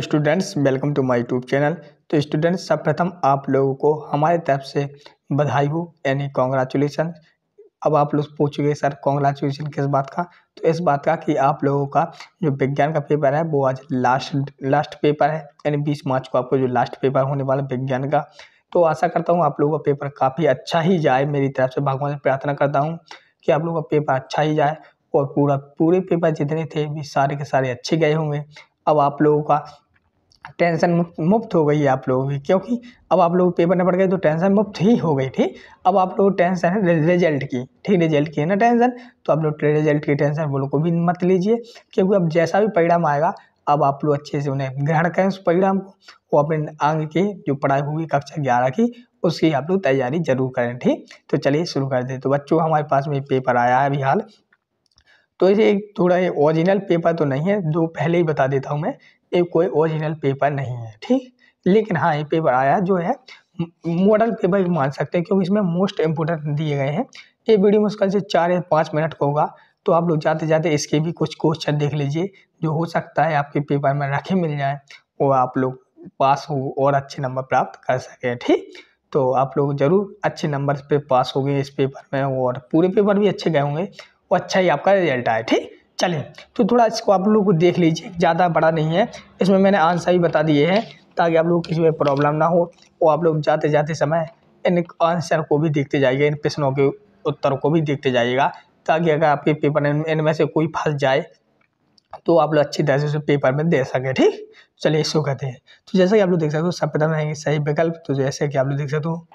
students welcome to my YouTube channel तो students सर्वप्रथम आप लोगों को हमारे तरफ से बधाई हो यानी कॉन्ग्रेचुलेसन अब आप लोग पूछोगे सर कॉन्ग्रेचुलेसन किस बात का तो इस बात का कि आप लोगों का जो विज्ञान का पेपर है वो आज लास्ट लास्ट पेपर है यानी बीस मार्च को आपको जो लास्ट पेपर होने वाला विज्ञान का तो आशा करता हूँ आप लोगों का पेपर काफ़ी अच्छा ही जाए मेरी तरफ से भगवान से प्रार्थना करता हूँ कि आप लोगों का पेपर अच्छा ही जाए और पूरा पूरे पेपर जितने थे भी सारे के सारे अच्छे गए होंगे अब आप लोगों का टेंशन मुक्त हो गई है आप लोगों की क्योंकि अब आप लोग पेपर पड़ गए तो टेंशन मुफ्त ही हो गई थी अब आप लोग टेंशन है रिजल्ट की ठीक रिजल्ट की है ना टेंशन तो आप लोग रिजल्ट की टेंशन वो लोग को भी मत लीजिए क्योंकि अब जैसा भी परिणाम आएगा अब आप लोग अच्छे से उन्हें ग्रहण करें उस परिणाम को वो अपने अंग की जो पढ़ाई होगी कक्षा ग्यारह की उसकी आप लोग तैयारी जरूर करें ठीक तो चलिए शुरू कर दें तो बच्चों हमारे पास में पेपर आया है अभी हाल तो ये एक थोड़ा ये ओरिजिनल पेपर तो नहीं है दो पहले ही बता देता हूँ मैं ये कोई ओरिजिनल पेपर नहीं है ठीक लेकिन हाँ ये पेपर आया जो है मॉडल पेपर भी मान सकते हैं क्योंकि इसमें मोस्ट इम्पोर्टेंट दिए गए हैं ये वीडियो मुश्किल से चार या पाँच मिनट का होगा तो आप लोग जाते जाते इसके भी कुछ क्वेश्चन देख लीजिए जो हो सकता है आपके पेपर में रखे मिल जाए वो आप लोग पास हो और अच्छे नंबर प्राप्त कर सकें ठीक तो आप लोग ज़रूर अच्छे नंबर पे पास हो गए इस पेपर में और पूरे पेपर भी अच्छे गए होंगे और अच्छा ही आपका रिजल्ट आए ठीक चलें तो थोड़ा इसको आप लोग को देख लीजिए ज़्यादा बड़ा नहीं है इसमें मैंने आंसर भी बता दिए हैं ताकि आप लोग किसी में प्रॉब्लम ना हो और आप लोग जाते जाते समय इन आंसर को भी देखते जाइए इन प्रश्नों के उत्तर को भी देखते जाइएगा ताकि अगर आपके पेपर इनमें से कोई फंस जाए तो आप लोग अच्छी तरह से उसे पेपर में दे सके ठीक चलिए इसको कहते हैं तो जैसा कि आप लोग देख सकते हो सभ्यता में रहेंगे सही विकल्प तो जैसे कि आप लोग देख सकते हो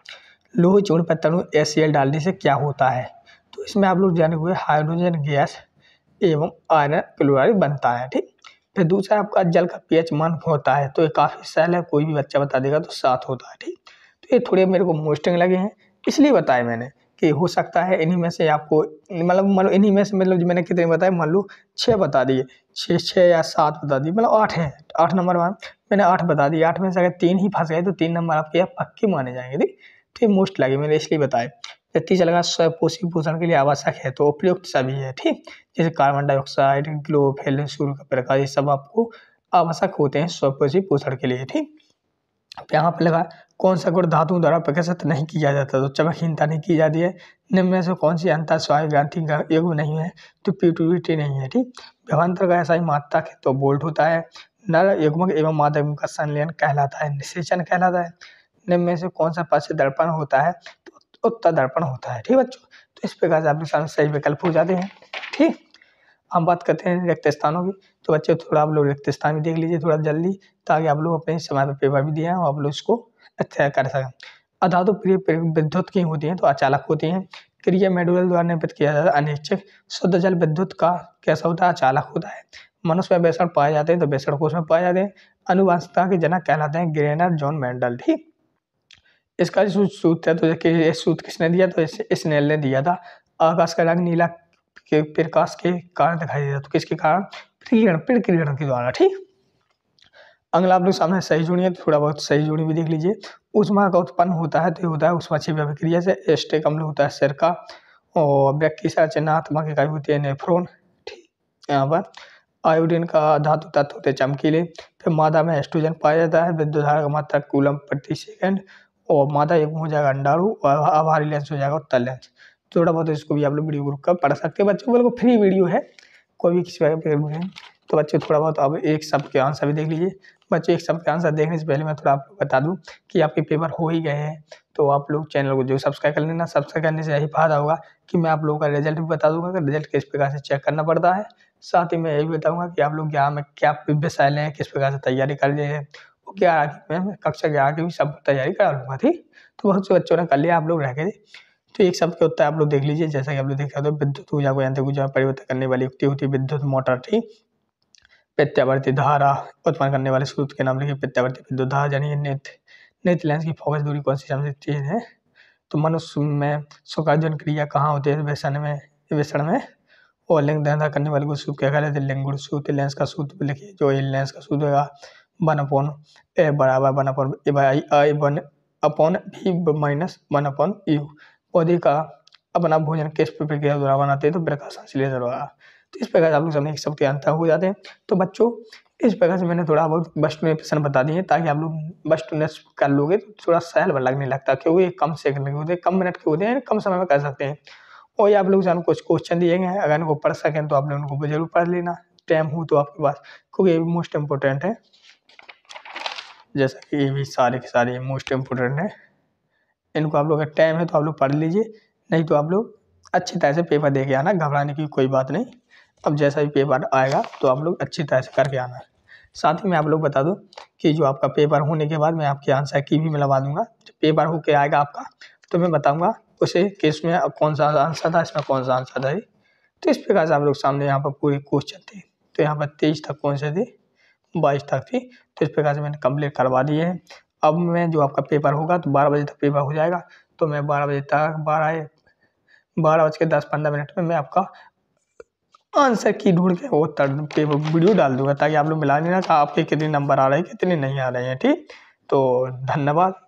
लोह चूर्ण पत्तन में एसीएल डालने से क्या होता है तो इसमें आप लोग जाने हुए हाइड्रोजन गैस एवं आयरन क्लोराइड बनता है ठीक फिर दूसरा आपका जल का पीएच मान होता है तो ये काफ़ी सहल है कोई भी बच्चा बता देगा तो सात होता है ठीक तो ये थोड़े मेरे को मोस्टिंग लगे हैं इसलिए बताए मैंने कि हो सकता है इन्हीं में से आपको मतलब मान लो इन्हीं में से मतलब मैंने कितने बताए मान लो छः बता दिए छः छः या सात बता दिए मतलब आठ हैं आठ नंबर वन मैंने आठ बता दिए आठ में से अगर तीन ही फंस गए तो तीन नंबर आपके यहाँ पक्के माने जाएंगे ठीक तो मोस्ट लगे मैंने इसलिए बताया तृतीय जल का स्वपोषी पोषण के लिए आवश्यक है तो उपयुक्त सभी है ठीक जैसे कार्बन डाइऑक्साइड ग्लो सूर्य का प्रकाश ये सब आपको आवश्यक होते हैं स्वपोषी पोषण के लिए ठीक तो यहाँ पर लगा कौन सा गुण धातु द्वारा प्रकाशित नहीं किया जाता तो चमकहीनता नहीं की जाती है निम्न में से कौन सी अंतर स्वाय ग्रांति योग नहीं है तो पी टू टी नहीं है ठीक व्यवंतर का ऐसा ही मात्रा है तो बोल्ट होता है नर युगमक एवं माध्यम का संलयन कहलाता है निषेचन कहलाता है निम्न में से कौन सा पक्ष दर्पण होता है तो उत्तर दर्पण होता है ठीक बच्चों तो इस प्रकार से आपने सही विकल्प हो जाते हैं ठीक हम बात करते हैं रिक्त स्थानों की तो बच्चे थोड़ा आप लोग रिक्त स्थान भी देख लीजिए थोड़ा जल्दी ताकि आप लोग अपने समय पर पेपर भी दिए और आप लोग इसको अच्छा कर सकें अधातु प्रिय विद्युत की होती हैं तो अचालक होती हैं क्रिया मेडुरल द्वारा निर्मित किया जाता है अनिश्चित शुद्ध जल विद्युत का कैसा होता है अचालक होता है मनुष्य में बेसण पाए जाते हैं तो बेसण कोष में पाए जाते हैं अनुवांशिकता के जनक कहलाते हैं ग्रेनर जॉन मेंडल ठीक इसका जो सूत है तो ये सूत किसने दिया तो इसे स्नेल ने दिया था आकाश का रंग नीला के प्रकाश के कारण दिखाई देता तो किसके कारण प्रकीर्ण प्रकीर्ण के द्वारा ठीक अगला आप लोग सामने सही जोड़ी है थोड़ा बहुत सही जुड़ी भी देख लीजिए उष्मा का उत्पन्न होता है तो ये होता है उष्मा छिपी अभिक्रिया से एस्टेक अम्ल होता है सिर का और व्यक्ति संरचनात्मक इकाई होती है नेफ्रोन ठीक यहाँ पर आयोडीन का धातु तत्व होते चमकीले फिर मादा में एस्ट्रोजन पाया जाता है विद्युत धारा का मात्रा कूलम प्रति सेकेंड और मादा एक हो जाएगा अंडारू और आभारी लेंस हो जाएगा उत्तर लेंस थोड़ा बहुत इसको भी आप लोग वीडियो ग्रुप का पढ़ सकते हैं बच्चों को फ्री वीडियो है कोई भी किसी है तो बच्चे थोड़ा बहुत अब एक शब्द के आंसर भी देख लीजिए बच्चे एक शब्द के आंसर देखने से पहले मैं थोड़ा आप लोग बता दूं कि आपके पेपर हो ही गए हैं तो आप लोग चैनल को जो सब्सक्राइब कर लेना सब्सक्राइब करने से यही फायदा होगा कि मैं आप लोगों का रिजल्ट भी बता दूंगा कि रिजल्ट किस प्रकार से चेक करना पड़ता है साथ ही मैं यही बताऊँगा कि आप लोग यहाँ में क्या विषय लें किस प्रकार से तैयारी कर रहे हैं ग्यारह में कक्षा ग्यारह की भी सब तैयारी करा लूँगा थी तो बहुत से बच्चों ने कर लिया आप लोग रह गए तो एक शब्द के उत्तर आप लोग देख लीजिए जैसा कि आप लोग देख सकते हो विद्युत ऊर्जा को यंत्र ऊर्जा में परिवर्तित करने वाली युक्ति होती विद्युत मोटर थी प्रत्यावर्ती धारा उत्पन्न करने वाले स्रोत के नाम लिखे प्रत्यावर्ती विद्युत धारा यानी नेत नेत लेंस की फोकस दूरी कौन सी समझ चीज है तो मनुष्य में सुखार्जन क्रिया कहाँ होती है व्यसन में व्यसन में और लिंग धंधा करने वाले को सूत्र क्या कहते हैं लिंग सूत्र लेंस का सूत्र लिखिए जो लेंस का सूत्र होगा वन अपॉन ए बराबर one upon a by I one upon b minus one upon u पौधे का अपना भोजन किस प्रक्रिया द्वारा बनाते हैं तो प्रकाश संश्लेषण द्वारा तो इस प्रकार से आप लोग समझ सकते अंतर हो जाते हैं तो बच्चों इस प्रकार से मैंने थोड़ा बहुत बस वस्तु प्रश्न बता दिए ताकि आप लोग बस वस्तु कर लोगे तो थोड़ा सहल लगने लगता क्योंकि ये कम सेकंड के होते हैं कम मिनट के होते हैं कम समय में कर सकते हैं और ये आप लोग जान कुछ क्वेश्चन दिए गए हैं अगर इनको पढ़ सकें तो आप लोग उनको जरूर पढ़ लेना टाइम हो तो आपके पास क्योंकि ये मोस्ट इंपॉर्टेंट है जैसा कि ये भी सारे के सारे मोस्ट इम्पोर्टेंट हैं इनको आप लोग का टाइम है तो आप लोग पढ़ लीजिए नहीं तो आप लोग अच्छी तरह से पेपर दे के आना घबराने की कोई बात नहीं अब जैसा भी पेपर आएगा तो आप लोग अच्छी तरह से करके आना साथ ही मैं आप लोग बता दूँ कि जो आपका पेपर होने के बाद मैं आपके आंसर की भी मिलवा दूंगा पेपर होके आएगा आपका तो मैं बताऊँगा उसे कि इसमें कौन सा आंसर था इसमें कौन सा आंसर था तो इस प्रकार से आप लोग सामने यहाँ पर पूरे क्वेश्चन थे तो यहाँ पर तेईस तक कौन से थे बाईस तक थी तो इस प्रकार से मैंने कम्प्लीट करवा दिए हैं अब मैं जो आपका पेपर होगा तो बारह बजे तक पेपर हो जाएगा तो मैं बारह बजे तक बारह बारह बज के दस पंद्रह मिनट में मैं आपका आंसर की ढूंढ के वो पेपर वीडियो डाल दूंगा ताकि आप लोग मिला लेना आपके कितने नंबर आ रहे हैं कितने नहीं आ रहे हैं ठीक तो धन्यवाद